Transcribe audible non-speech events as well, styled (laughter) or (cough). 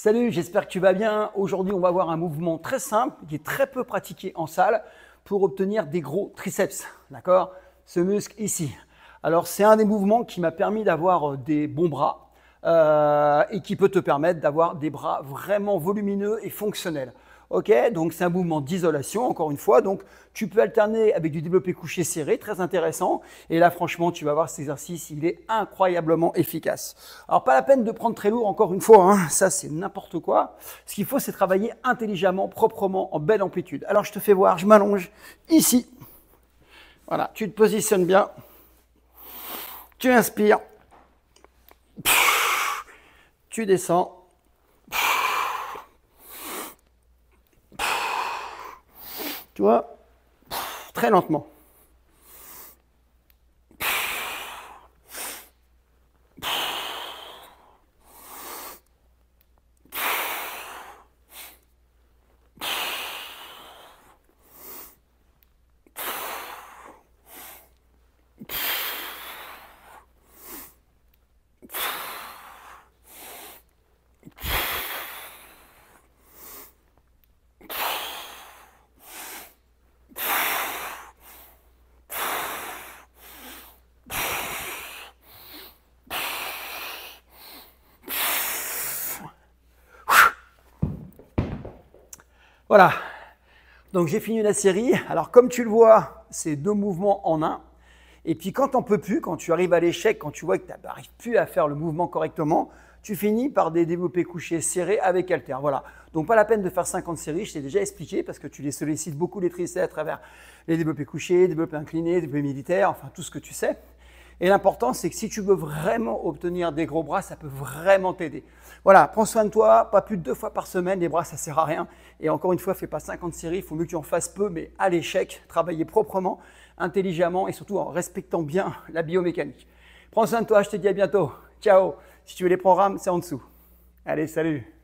Salut, j'espère que tu vas bien. Aujourd'hui, on va voir un mouvement très simple qui est très peu pratiqué en salle pour obtenir des gros triceps. D'accord Ce muscle ici. Alors, c'est un des mouvements qui m'a permis d'avoir euh, des bons bras euh, et qui peut te permettre d'avoir des bras vraiment volumineux et fonctionnels. Ok, donc c'est un mouvement d'isolation, encore une fois. Donc tu peux alterner avec du développé couché serré, très intéressant. Et là, franchement, tu vas voir cet exercice, il est incroyablement efficace. Alors pas la peine de prendre très lourd, encore une fois, hein. ça c'est n'importe quoi. Ce qu'il faut, c'est travailler intelligemment, proprement, en belle amplitude. Alors je te fais voir, je m'allonge ici. Voilà, tu te positionnes bien. Tu inspires. Tu descends. tu vois, très lentement. Voilà, donc j'ai fini la série. Alors comme tu le vois, c'est deux mouvements en un. Et puis quand on peux plus, quand tu arrives à l'échec, quand tu vois que tu n'arrives plus à faire le mouvement correctement, tu finis par des développés couchés serrés avec alter.. Voilà. Donc pas la peine de faire 50 séries, je t'ai déjà expliqué parce que tu les sollicites beaucoup les triceps à travers les développés couchés, développés inclinés, développés militaires, enfin tout ce que tu sais. Et l'important, c'est que si tu veux vraiment obtenir des gros bras, ça peut vraiment t'aider. Voilà, prends soin de toi, pas plus de deux fois par semaine, les bras, ça sert à rien. Et encore une fois, fais pas 50 séries, il faut mieux que tu en fasses peu, mais à l'échec, travailler proprement, intelligemment et surtout en respectant bien (laughs) la biomécanique. Prends soin de toi, je te dis à bientôt. Ciao. Si tu veux les programmes, c'est en dessous. Allez, salut.